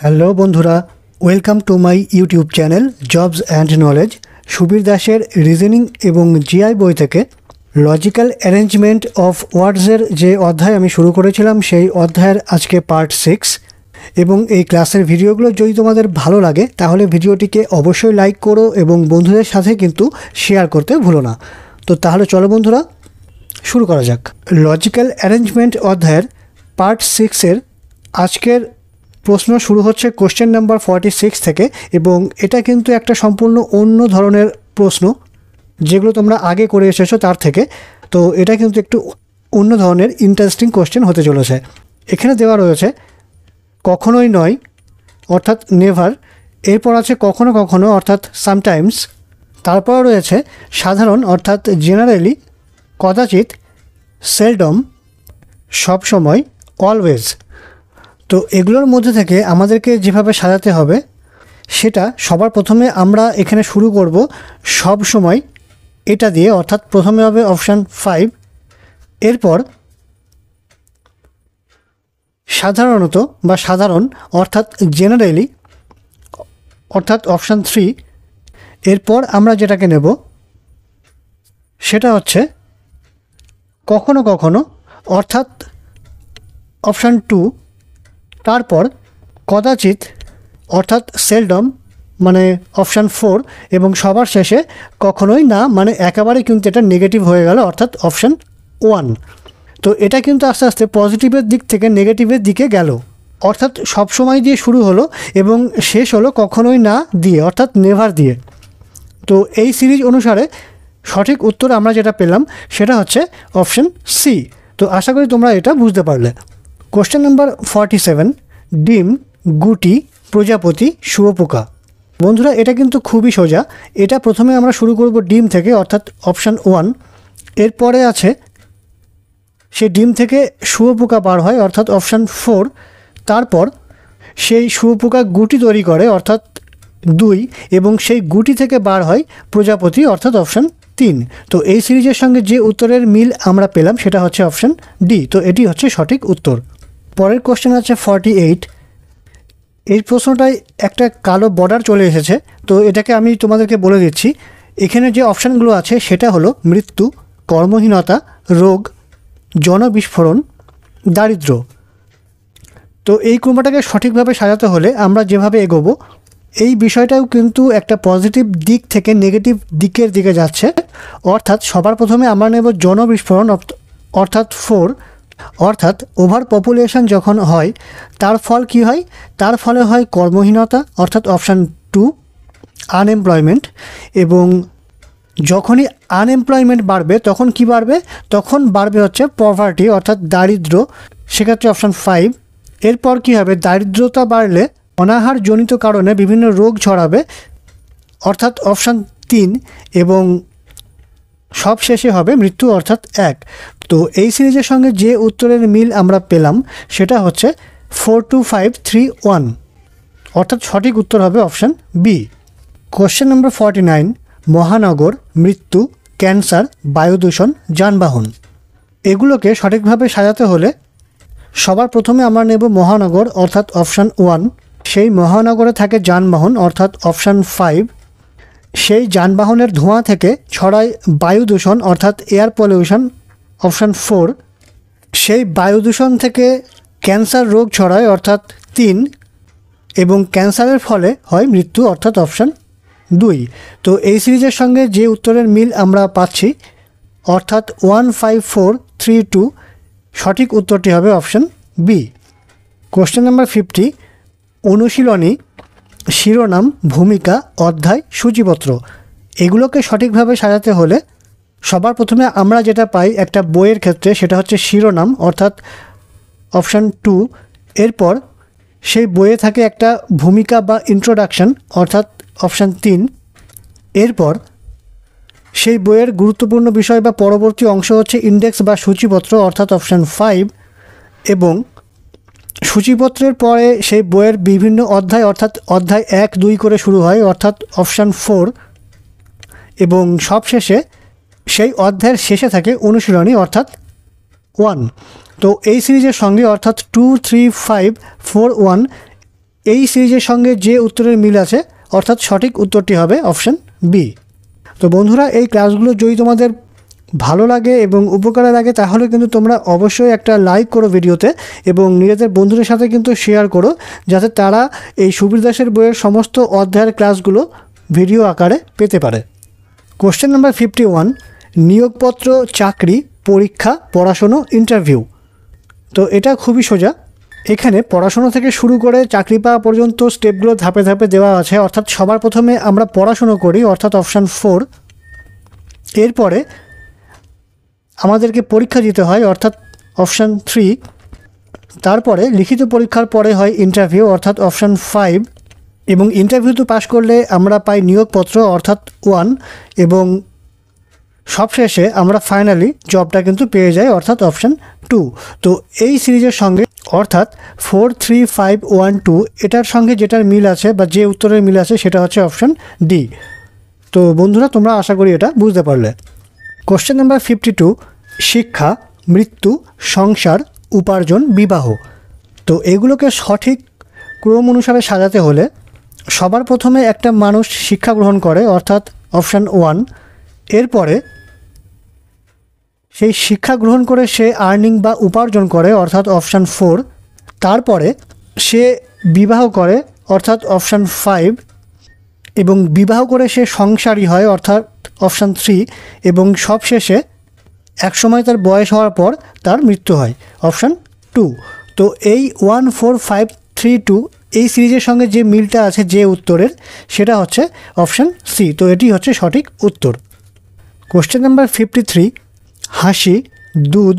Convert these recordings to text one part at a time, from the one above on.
hello বন্ধুরা welcome to my YouTube channel jobs and knowledge Subir দাসের reasoning এবং GI বই থেকে লজিক্যাল অ্যারেঞ্জমেন্ট অফ ওয়ার্ডসের যে অধ্যায় আমি শুরু করেছিলাম সেই অধ্যায়ের আজকে পার্ট সিক্স এবং এই ক্লাসের ভিডিওগুলো যদি তোমাদের ভালো লাগে তাহলে ভিডিওটিকে অবশ্যই লাইক করো এবং বন্ধুদের সাথে কিন্তু শেয়ার করতে ভুলো না তো তাহলে চলো বন্ধুরা শুরু করা যাক লজিক্যাল অ্যারেঞ্জমেন্ট অধ্যায়ের পার্ট সিক্সের আজকের প্রশ্ন শুরু হচ্ছে কোশ্চেন নাম্বার ফর্টি সিক্স থেকে এবং এটা কিন্তু একটা সম্পূর্ণ অন্য ধরনের প্রশ্ন যেগুলো তোমরা আগে করে এসেছো তার থেকে তো এটা কিন্তু একটু অন্য ধরনের ইন্টারেস্টিং কোশ্চেন হতে চলেছে এখানে দেওয়া রয়েছে কখনোই নয় অর্থাৎ নেভার এরপর আছে কখনো কখনো অর্থাৎ সামটাইমস তারপর রয়েছে সাধারণ অর্থাৎ জেনারেলি কদাচিৎ সেলডম সবসময় অলওয়েজ তো এগুলোর মধ্যে থেকে আমাদেরকে যেভাবে সাজাতে হবে সেটা সবার প্রথমে আমরা এখানে শুরু করব সব সময় এটা দিয়ে অর্থাৎ প্রথমে হবে অপশান ফাইভ এরপর সাধারণত বা সাধারণ অর্থাৎ জেনারেলি অর্থাৎ অপশান থ্রি এরপর আমরা যেটাকে নেব সেটা হচ্ছে কখনো কখনো অর্থাৎ অপশান টু তারপর কদাচিৎ অর্থাৎ সেলডম মানে অপশান ফোর এবং সবার শেষে কখনোই না মানে একেবারে কিন্তু এটা নেগেটিভ হয়ে গেল অর্থাৎ অপশান ওয়ান তো এটা কিন্তু আস্তে আস্তে পজিটিভের দিক থেকে নেগেটিভের দিকে গেল অর্থাৎ সবসময় দিয়ে শুরু হলো এবং শেষ হলো কখনোই না দিয়ে অর্থাৎ নেভার দিয়ে তো এই সিরিজ অনুসারে সঠিক উত্তর আমরা যেটা পেলাম সেটা হচ্ছে অপশান সি তো আশা করি তোমরা এটা বুঝতে পারলে কোশ্চেন নাম্বার ফর্টি সেভেন ডিম গুটি প্রজাপতি শুয়োপোকা বন্ধুরা এটা কিন্তু খুবই সোজা এটা প্রথমে আমরা শুরু করব ডিম থেকে অর্থাৎ অপশান ওয়ান এরপরে আছে সে ডিম থেকে শুয়োপোকা বার হয় অর্থাৎ অপশান ফোর তারপর সেই শুয়োপোকা গুটি তৈরি করে অর্থাৎ দুই এবং সেই গুটি থেকে বার হয় প্রজাপতি অর্থাৎ অপশান তিন তো এই সিরিজের সঙ্গে যে উত্তরের মিল আমরা পেলাম সেটা হচ্ছে অপশান ডি তো এটি হচ্ছে সঠিক উত্তর পরের কোশ্চেন আছে ফর্টি এইট এই প্রশ্নটায় একটা কালো বর্ডার চলে এসেছে তো এটাকে আমি তোমাদেরকে বলে দিচ্ছি এখানে যে অপশানগুলো আছে সেটা হলো মৃত্যু কর্মহীনতা রোগ জনবিস্ফোরণ দারিদ্র তো এই কুমাটাকে সঠিকভাবে সাজাতে হলে আমরা যেভাবে এগোবো এই বিষয়টাও কিন্তু একটা পজিটিভ দিক থেকে নেগেটিভ দিকের দিকে যাচ্ছে অর্থাৎ সবার প্রথমে আমরা নেব জনবিস্ফোরণ অর্থাৎ ফোর অর্থাৎ ওভার পপুলেশন যখন হয় তার ফল কি হয় তার ফলে হয় কর্মহীনতা অর্থাৎ অপশান টু আনএমপ্লয়মেন্ট এবং যখনই আনএমপ্লয়মেন্ট বাড়বে তখন কি বাড়বে তখন বাড়বে হচ্ছে পভার্টি অর্থাৎ দারিদ্র সেক্ষেত্রে অপশান ফাইভ এরপর কি হবে দারিদ্রতা বাড়লে অনাহারজনিত কারণে বিভিন্ন রোগ ছড়াবে অর্থাৎ অপশান তিন এবং সব শেষে হবে মৃত্যু অর্থাৎ এক তো এই সিরিজের সঙ্গে যে উত্তরের মিল আমরা পেলাম সেটা হচ্ছে four two five three one অর্থাৎ সঠিক উত্তর হবে option B question number forty nine মহানগর মৃত্যু ক্যান্সার বায়ু দূষণ যানবাহন এগুলোকে সঠিকভাবে সাজাতে হলে সবার প্রথমে আমরা নেব মহানগর অর্থাৎ অপশান ওয়ান সেই মহানগরে থাকে যানবাহন অর্থাৎ অপশান ফাইভ সেই যানবাহনের ধোঁয়া থেকে ছড়ায় বায়ু দূষণ অর্থাৎ এয়ার পলিউশন অপশান ফোর সেই বায়ু দূষণ থেকে ক্যান্সার রোগ ছড়ায় অর্থাৎ তিন এবং ক্যান্সারের ফলে হয় মৃত্যু অর্থাৎ অপশান দুই তো এই সিরিজের সঙ্গে যে উত্তরের মিল আমরা পাচ্ছি অর্থাৎ one five four three two সঠিক উত্তরটি হবে option B question number fifty অনুশীলনী শিরোনাম ভূমিকা অধ্যায় সূচিপত্র এগুলোকে সঠিকভাবে সাজাতে হলে সবার প্রথমে আমরা যেটা পাই একটা বইয়ের ক্ষেত্রে সেটা হচ্ছে শিরোনাম অর্থাৎ অপশান টু এরপর সেই বইয়ে থাকে একটা ভূমিকা বা ইন্ট্রোডাকশান অর্থাৎ অপশান তিন এরপর সেই বইয়ের গুরুত্বপূর্ণ বিষয় বা পরবর্তী অংশ হচ্ছে ইন্ডেক্স বা সূচিপত্র অর্থাৎ অপশান ফাইভ এবং সূচিপত্রের পরে সেই বইয়ের বিভিন্ন অধ্যায় অর্থাৎ অধ্যায় এক দুই করে শুরু হয় অর্থাৎ অপশান ফোর এবং সবশেষে সেই অধ্যায়ের শেষে থাকে অনুশীলনী অর্থাৎ ওয়ান তো এই সিরিজের সঙ্গে অর্থাৎ two three five four one এই সিরিজের সঙ্গে যে উত্তরের মিল আছে অর্থাৎ সঠিক উত্তরটি হবে অপশান বি তো বন্ধুরা এই ক্লাসগুলো যদি তোমাদের ভালো লাগে এবং উপকারে লাগে তাহলে কিন্তু তোমরা অবশ্যই একটা লাইক করো ভিডিওতে এবং নিজেদের বন্ধুদের সাথে কিন্তু শেয়ার করো যাতে তারা এই সুবীর দাসের বইয়ের সমস্ত অধ্যায়ের ক্লাসগুলো ভিডিও আকারে পেতে পারে কোশ্চেন নাম্বার ফিফটি ওয়ান নিয়োগপত্র চাকরি পরীক্ষা পড়াশুনো ইন্টারভিউ তো এটা খুবই সোজা এখানে পড়াশোনা থেকে শুরু করে চাকরি পাওয়া পর্যন্ত স্টেপগুলো ধাপে ধাপে দেওয়া আছে অর্থাৎ সবার প্রথমে আমরা পড়াশুনো করি অর্থাৎ অপশান ফোর এরপরে আমাদেরকে পরীক্ষা দিতে হয় অর্থাৎ অপশান থ্রি তারপরে লিখিত পরীক্ষার পরে হয় ইন্টারভিউ অর্থাৎ অপশান ফাইভ এবং ইন্টারভিউ তো পাশ করলে আমরা পাই নিয়োগপত্র অর্থাৎ ওয়ান এবং সবশেষে আমরা ফাইনালি জবটা কিন্তু পেয়ে যাই অর্থাৎ অপশান টু তো এই সিরিজের সঙ্গে অর্থাৎ four three five one two এটার সঙ্গে যেটার মিল আছে বা যে উত্তরের মিল আছে সেটা হচ্ছে অপশান ডি তো বন্ধুরা তোমরা আশা করি এটা বুঝতে পারলে কোশ্চেন নাম্বার ফিফটি টু শিক্ষা মৃত্যু সংসার উপার্জন বিবাহ তো এগুলোকে সঠিক ক্রম অনুসারে সাজাতে হলে সবার প্রথমে একটা মানুষ শিক্ষা গ্রহণ করে অর্থাৎ অপশান ওয়ান এরপরে সেই শিক্ষা গ্রহণ করে সে আর্নিং বা উপার্জন করে অর্থাৎ অপশান ফোর তারপরে সে বিবাহ করে অর্থাৎ অপশান ফাইভ এবং বিবাহ করে সে সংসারী হয় অর্থাৎ অপশান থ্রি এবং সবশেষে একসময় তার বয়স হওয়ার পর তার মৃত্যু হয় অপশান টু তো এই one four five three two এই সিরিজের সঙ্গে যে মিলটা আছে যে উত্তরের সেটা হচ্ছে অপশান সি তো এটি হচ্ছে সঠিক উত্তর কোশ্চেন নাম্বার ফিফটি থ্রি হাসি দুধ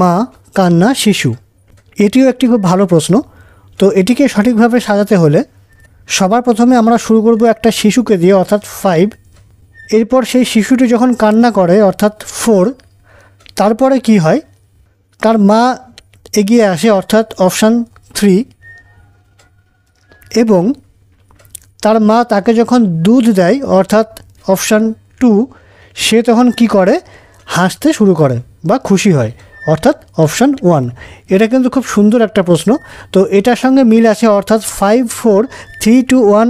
মা কান্না শিশু এটিও একটি খুব ভালো প্রশ্ন তো এটিকে সঠিকভাবে সাজাতে হলে সবার প্রথমে আমরা শুরু করব একটা শিশুকে দিয়ে অর্থাৎ ফাইভ এরপর সেই শিশুটি যখন কান্না করে অর্থাৎ ফোর তারপরে কি হয় তার মা এগিয়ে আসে অর্থাৎ অপশান থ্রি এবং তার মা তাকে যখন দুধ দেয় অর্থাৎ অপশান টু সে তখন কি করে হাসতে শুরু করে বা খুশি হয় অর্থাৎ অপশান ওয়ান এটা কিন্তু খুব সুন্দর একটা প্রশ্ন তো এটার সঙ্গে মিল আছে অর্থাৎ five four three two one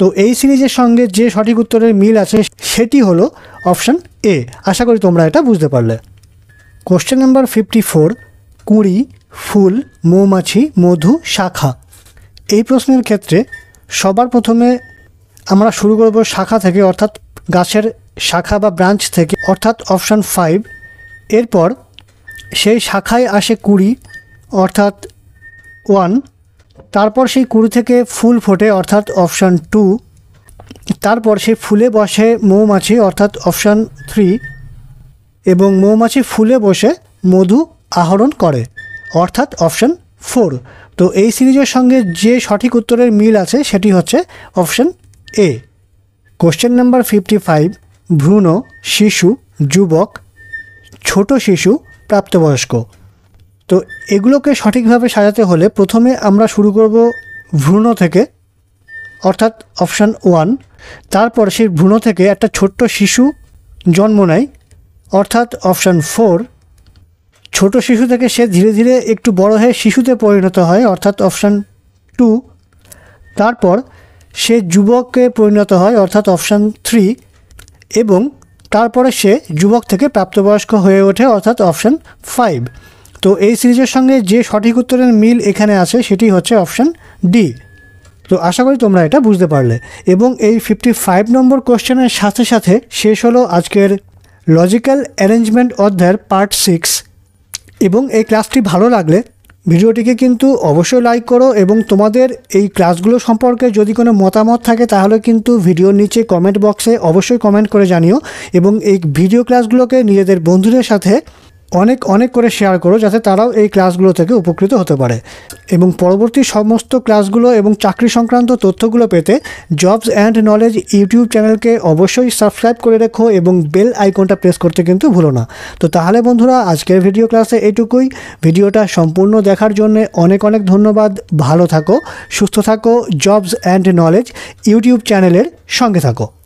তো এই সিরিজের সঙ্গে যে সঠিক উত্তরের মিল আছে সেটি হলো অপশান এ আশা করি তোমরা এটা বুঝতে পারলে কোশ্চেন নাম্বার ফিফটি ফোর কুঁড়ি ফুল মৌমাছি মধু শাখা এই প্রশ্নের ক্ষেত্রে সবার প্রথমে আমরা শুরু করব শাখা থেকে অর্থাৎ গাছের শাখা বা ব্রাঞ্চ থেকে অর্থাৎ অপশান ফাইভ এরপর সেই শাখায় আসে কুড়ি অর্থাৎ ওয়ান তারপর সেই কুড়ি থেকে ফুল ফোটে অর্থাৎ অপশান টু তারপর সেই ফুলে বসে মৌমাছি অর্থাৎ অপশান থ্রি এবং মৌমাছি ফুলে বসে মধু আহরণ করে অর্থাৎ অপশান ফোর তো এই সিরিজের সঙ্গে যে সঠিক উত্তরের মিল আছে সেটি হচ্ছে option A question number fifty five ভ্রূণ শিশু যুবক ছোট শিশু প্রাপ্তবয়স্ক তো এগুলোকে সঠিকভাবে সাজাতে হলে প্রথমে আমরা শুরু করব ভ্রূণ থেকে অর্থাৎ অপশান ওয়ান তারপর সেই ভ্রূণ থেকে একটা ছোট্ট শিশু জন্ম নেয় অর্থাৎ অপশান ফোর ছোট শিশু থেকে সে ধীরে ধীরে একটু বড় হয়ে শিশুতে পরিণত হয় অর্থাৎ অপশান টু তারপর সে যুবককে পরিণত হয় অর্থাৎ অপশান থ্রি এবং তারপরে সে যুবক থেকে প্রাপ্তবয়স্ক হয়ে ওঠে অর্থাৎ অপশান ফাইভ তো এই সিরিজের সঙ্গে যে সঠিক উত্তরের মিল এখানে আছে সেটি হচ্ছে অপশান ডি তো আশা করি তোমরা এটা বুঝতে পারলে এবং এই ফিফটি ফাইভ নম্বর কোশ্চেনের সাথে সাথে শেষ হলো আজকের লজিক্যাল অ্যারেঞ্জমেন্ট অধ্যায়ের পার্ট সিক্স এবং এই ক্লাসটি ভালো লাগলে ভিডিওটিকে কিন্তু অবশ্যই লাইক করো এবং তোমাদের এই ক্লাসগুলো সম্পর্কে যদি কোনো মতামত থাকে তাহলে কিন্তু ভিডিওর নিচে কমেন্ট বক্সে অবশ্যই কমেন্ট করে জানিও এবং এই ভিডিও ক্লাসগুলোকে নিজেদের বন্ধুদের সাথে অনেক অনেক করে শেয়ার করো যাতে তারাও এই ক্লাসগুলো থেকে উপকৃত হতে পারে এবং পরবর্তী সমস্ত ক্লাসগুলো এবং চাকরি সংক্রান্ত তথ্যগুলো পেতে জবস অ্যান্ড নলেজ ইউটিউব চ্যানেলকে অবশ্যই সাবস্ক্রাইব করে রেখো এবং বেল আইকনটা প্রেস করতে কিন্তু ভুলো না তো তাহলে বন্ধুরা আজকের ভিডিও ক্লাসে এটুকুই ভিডিওটা সম্পূর্ণ দেখার জন্য অনেক অনেক ধন্যবাদ ভালো থাকো সুস্থ থাকো জবস অ্যান্ড নলেজ ইউটিউব চ্যানেলের সঙ্গে থাকো